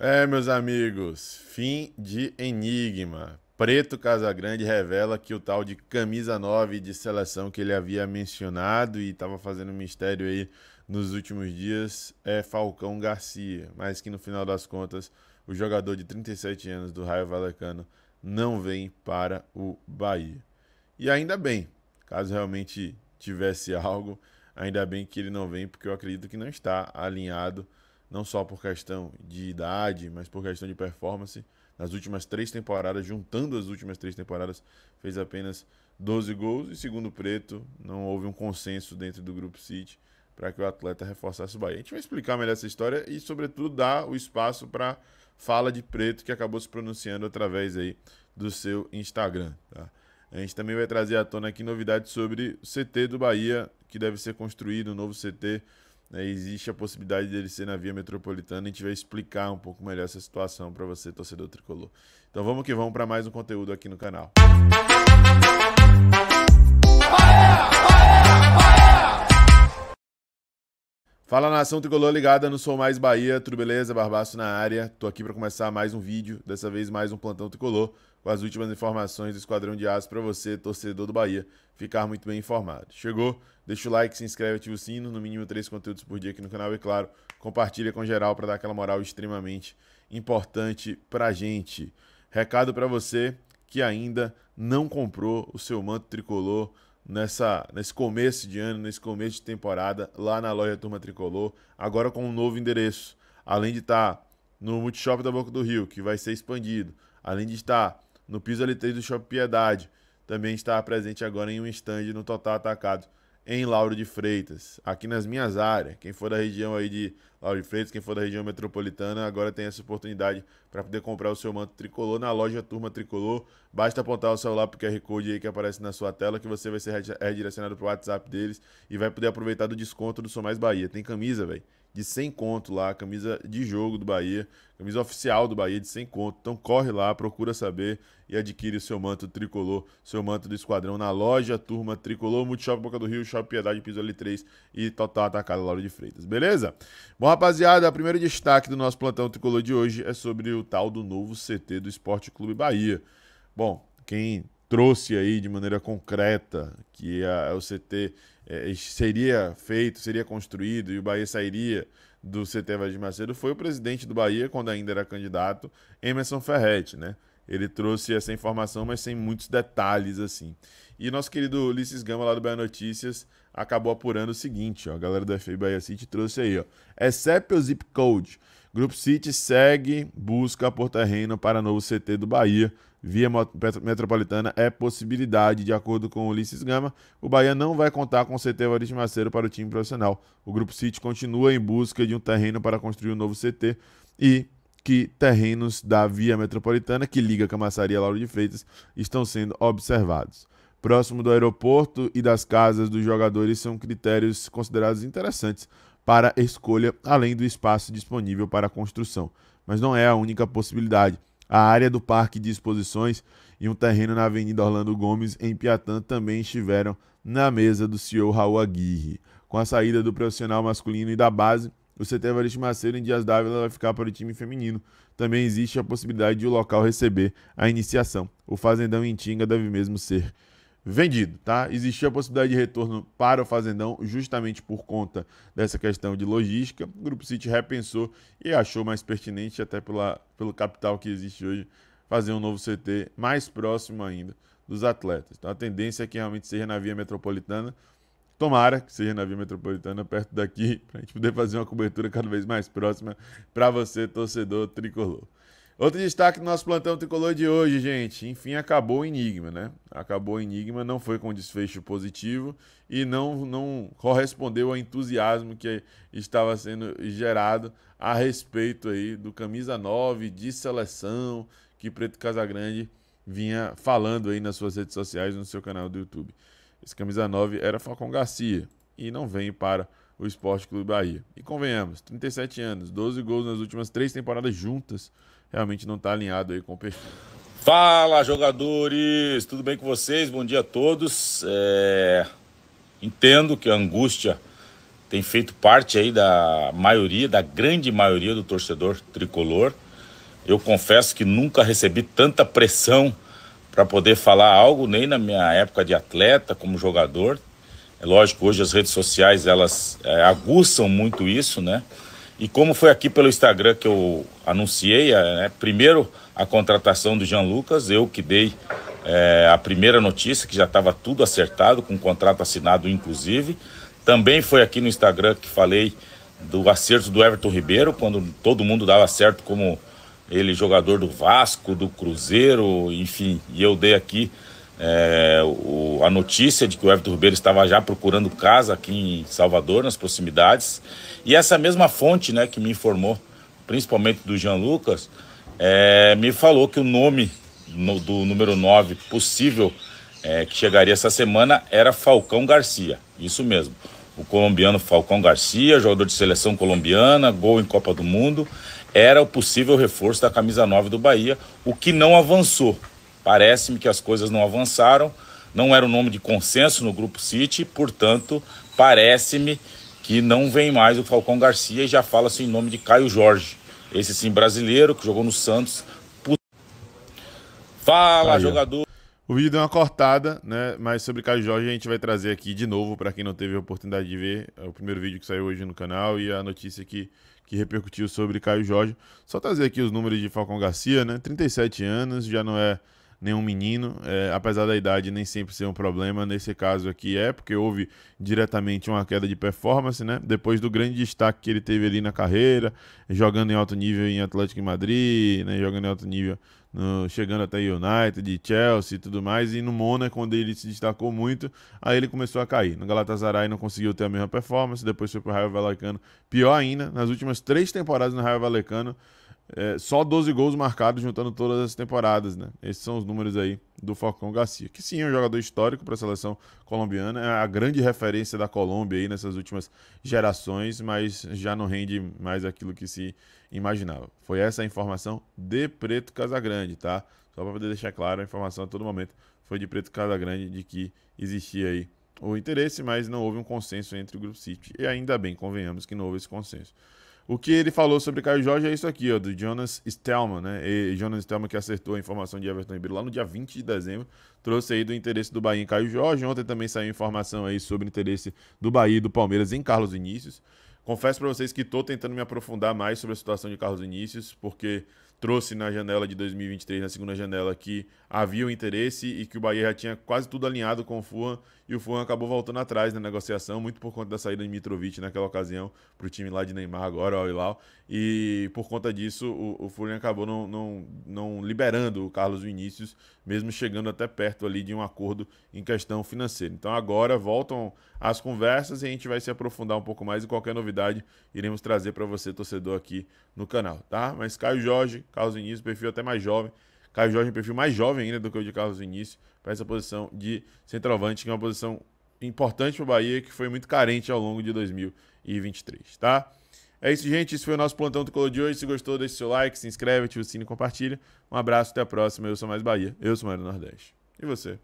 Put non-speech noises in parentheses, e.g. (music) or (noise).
É, meus amigos, fim de Enigma. Preto Casagrande revela que o tal de camisa 9 de seleção que ele havia mencionado e estava fazendo mistério aí nos últimos dias é Falcão Garcia, mas que no final das contas o jogador de 37 anos do Raio Vallecano não vem para o Bahia. E ainda bem, caso realmente tivesse (laughs) algo, ainda bem que ele não vem, porque eu acredito que não está alinhado não só por questão de idade, mas por questão de performance. Nas últimas três temporadas, juntando as últimas três temporadas, fez apenas 12 gols. E segundo Preto, não houve um consenso dentro do Grupo City para que o atleta reforçasse o Bahia. A gente vai explicar melhor essa história e, sobretudo, dar o espaço para fala de Preto, que acabou se pronunciando através aí do seu Instagram. Tá? A gente também vai trazer à tona aqui novidades sobre o CT do Bahia, que deve ser construído, o um novo CT né, existe a possibilidade dele ser na via metropolitana e a gente vai explicar um pouco melhor essa situação para você, torcedor tricolor. Então vamos que vamos para mais um conteúdo aqui no canal. Fala nação tricolor ligada no Sou Mais Bahia, tudo beleza? Barbaço na área. Tô aqui para começar mais um vídeo, dessa vez mais um plantão tricolor, com as últimas informações do Esquadrão de Aço para você, torcedor do Bahia, ficar muito bem informado. Chegou? Deixa o like, se inscreve, ativa o sino, no mínimo três conteúdos por dia aqui no canal e claro, compartilha com geral para dar aquela moral extremamente importante pra gente. Recado para você que ainda não comprou o seu manto tricolor nessa, nesse começo de ano, nesse começo de temporada, lá na loja Turma Tricolor, agora com um novo endereço. Além de estar tá no Multishop da Boca do Rio, que vai ser expandido, além de estar no piso L3 do Shopping Piedade, também está presente agora em um stand no Total Atacado, em Lauro de Freitas, aqui nas minhas áreas. Quem for da região aí de Lauro de Freitas, quem for da região metropolitana, agora tem essa oportunidade para poder comprar o seu manto tricolor na loja Turma Tricolor. Basta apontar o celular para o QR Code aí que aparece na sua tela, que você vai ser redirecionado para o WhatsApp deles e vai poder aproveitar do desconto do Sou Mais Bahia. Tem camisa, velho, de 100 conto lá, camisa de jogo do Bahia, camisa oficial do Bahia de 100 conto. Então corre lá, procura saber e adquire o seu manto tricolor, seu manto do esquadrão na loja Turma Tricolor, Multishop Boca do Rio, Shopping Piedade, Piso L3 e Total Atacado Lauro de Freitas. Beleza? Bom, Bom, rapaziada, o primeiro destaque do nosso plantão tricolor de hoje é sobre o tal do novo CT do Esporte Clube Bahia. Bom, quem trouxe aí de maneira concreta que a, a, é o CT é, é, seria feito, seria construído e o Bahia sairia do CT Vadim Macedo foi o presidente do Bahia, quando ainda era candidato, Emerson Ferretti, né? Ele trouxe essa informação, mas sem muitos detalhes, assim. E nosso querido Ulisses Gama, lá do Bahia Notícias, acabou apurando o seguinte, ó, a galera da FBI Bahia City trouxe aí, ó. Except é o zip code, Grupo City segue busca por terreno para novo CT do Bahia. Via metropolitana é possibilidade, de acordo com Ulisses Gama. O Bahia não vai contar com o CT Evaristo Maceiro para o time profissional. O Grupo City continua em busca de um terreno para construir um novo CT e que terrenos da Via Metropolitana, que liga a Maçaria Lauro de Freitas, estão sendo observados próximo do aeroporto e das casas dos jogadores são critérios considerados interessantes para escolha, além do espaço disponível para construção. Mas não é a única possibilidade. A área do parque de exposições e um terreno na Avenida Orlando Gomes, em Piatã, também estiveram na mesa do CEO Raul Aguirre. Com a saída do profissional masculino e da base, o CT Evaristo Macedo em Dias Dávila vai ficar para o time feminino. Também existe a possibilidade de o local receber a iniciação. O fazendão em Tinga deve mesmo ser vendido, tá? Existia a possibilidade de retorno para o Fazendão justamente por conta dessa questão de logística. O Grupo City repensou e achou mais pertinente, até pela, pelo capital que existe hoje, fazer um novo CT mais próximo ainda dos atletas. Então a tendência é que realmente seja na via metropolitana. Tomara que seja na via metropolitana perto daqui, (laughs) para a gente poder fazer uma cobertura cada vez mais próxima para você, torcedor tricolor. Outro destaque do nosso plantão tricolor de hoje, gente. Enfim, acabou o enigma, né? Acabou o enigma, não foi com desfecho positivo e não, não correspondeu ao entusiasmo que estava sendo gerado a respeito aí do camisa 9 de seleção que Preto Casagrande vinha falando aí nas suas redes sociais, no seu canal do YouTube. Esse camisa 9 era Falcão Garcia e não vem para o Esporte Clube Bahia. E convenhamos, 37 anos, 12 gols nas últimas três temporadas juntas realmente não está alinhado aí com o perfil. Fala, jogadores! Tudo bem com vocês? Bom dia a todos. É... Entendo que a angústia tem feito parte aí da maioria, da grande maioria do torcedor tricolor. Eu confesso que nunca recebi tanta pressão para poder falar algo, nem na minha época de atleta, como jogador. É lógico, hoje as redes sociais elas é, aguçam muito isso, né? E como foi aqui pelo Instagram que eu anunciei, é, né, primeiro a contratação do Jean Lucas, eu que dei é, a primeira notícia, que já estava tudo acertado, com o contrato assinado inclusive. Também foi aqui no Instagram que falei do acerto do Everton Ribeiro, quando todo mundo dava certo como ele jogador do Vasco, do Cruzeiro, enfim, e eu dei aqui é, o, a notícia de que o Everton Ribeiro estava já procurando casa aqui em Salvador, nas proximidades. E essa mesma fonte né, que me informou, principalmente do Jean Lucas, é, me falou que o nome no, do número 9 possível é, que chegaria essa semana era Falcão Garcia. Isso mesmo. O colombiano Falcão Garcia, jogador de seleção colombiana, gol em Copa do Mundo, era o possível reforço da camisa 9 do Bahia, o que não avançou. Parece-me que as coisas não avançaram, não era o um nome de consenso no grupo City, portanto, parece-me que não vem mais o Falcão Garcia e já fala-se em nome de Caio Jorge, esse sim brasileiro que jogou no Santos. Put... Fala, Caio. jogador! O vídeo deu uma cortada, né? Mas sobre Caio Jorge a gente vai trazer aqui de novo para quem não teve a oportunidade de ver é o primeiro vídeo que saiu hoje no canal e a notícia que, que repercutiu sobre Caio Jorge. Só trazer aqui os números de Falcão Garcia, né? 37 anos, já não é nenhum menino, é, apesar da idade nem sempre ser um problema, nesse caso aqui é, porque houve diretamente uma queda de performance, né? Depois do grande destaque que ele teve ali na carreira, jogando em alto nível em Atlético Madrid, né? jogando em alto nível no, chegando até United, Chelsea e tudo mais, e no Mônaco, onde ele se destacou muito, aí ele começou a cair. No Galatasaray não conseguiu ter a mesma performance, depois foi para o Raio Vallecano, pior ainda, nas últimas três temporadas no Raio Vallecano, é, só 12 gols marcados juntando todas as temporadas, né? Esses são os números aí do Falcão Garcia, que sim é um jogador histórico para a seleção colombiana, é a grande referência da Colômbia aí nessas últimas gerações, mas já não rende mais aquilo que se imaginava. Foi essa a informação de Preto Casagrande, tá? Só para poder deixar claro, a informação a todo momento foi de Preto Casagrande de que existia aí o interesse, mas não houve um consenso entre o Grupo City. E ainda bem, convenhamos que não houve esse consenso. O que ele falou sobre Caio Jorge é isso aqui, ó, do Jonas Stelman, né? E Jonas Stelman que acertou a informação de Everton Ribeiro lá no dia 20 de dezembro, trouxe aí do interesse do Bahia em Caio Jorge. Ontem também saiu informação aí sobre o interesse do Bahia e do Palmeiras em Carlos Inícios. Confesso para vocês que estou tentando me aprofundar mais sobre a situação de Carlos Inícios, porque trouxe na janela de 2023, na segunda janela, que havia o interesse e que o Bahia já tinha quase tudo alinhado com o Fuan e o Fuan acabou voltando atrás na negociação, muito por conta da saída de Mitrovic naquela ocasião para o time lá de Neymar agora, o Ilau, e por conta disso o, o Fulham acabou não, não, não liberando o Carlos Vinícius, mesmo chegando até perto ali de um acordo em questão financeira. Então agora voltam as conversas e a gente vai se aprofundar um pouco mais e qualquer novidade iremos trazer para você, torcedor, aqui no canal, tá? Mas Caio Jorge, Carlos Vinícius, perfil até mais jovem. Caio Jorge, perfil mais jovem ainda do que o de Carlos Vinícius, para essa posição de centroavante, que é uma posição importante para o Bahia, que foi muito carente ao longo de 2023, tá? É isso, gente. Esse foi o nosso plantão do Color de hoje. Se gostou, deixe seu like, se inscreve, ativa o sino e compartilha. Um abraço, até a próxima. Eu sou Mais Bahia, eu sou Mário Nordeste. E você?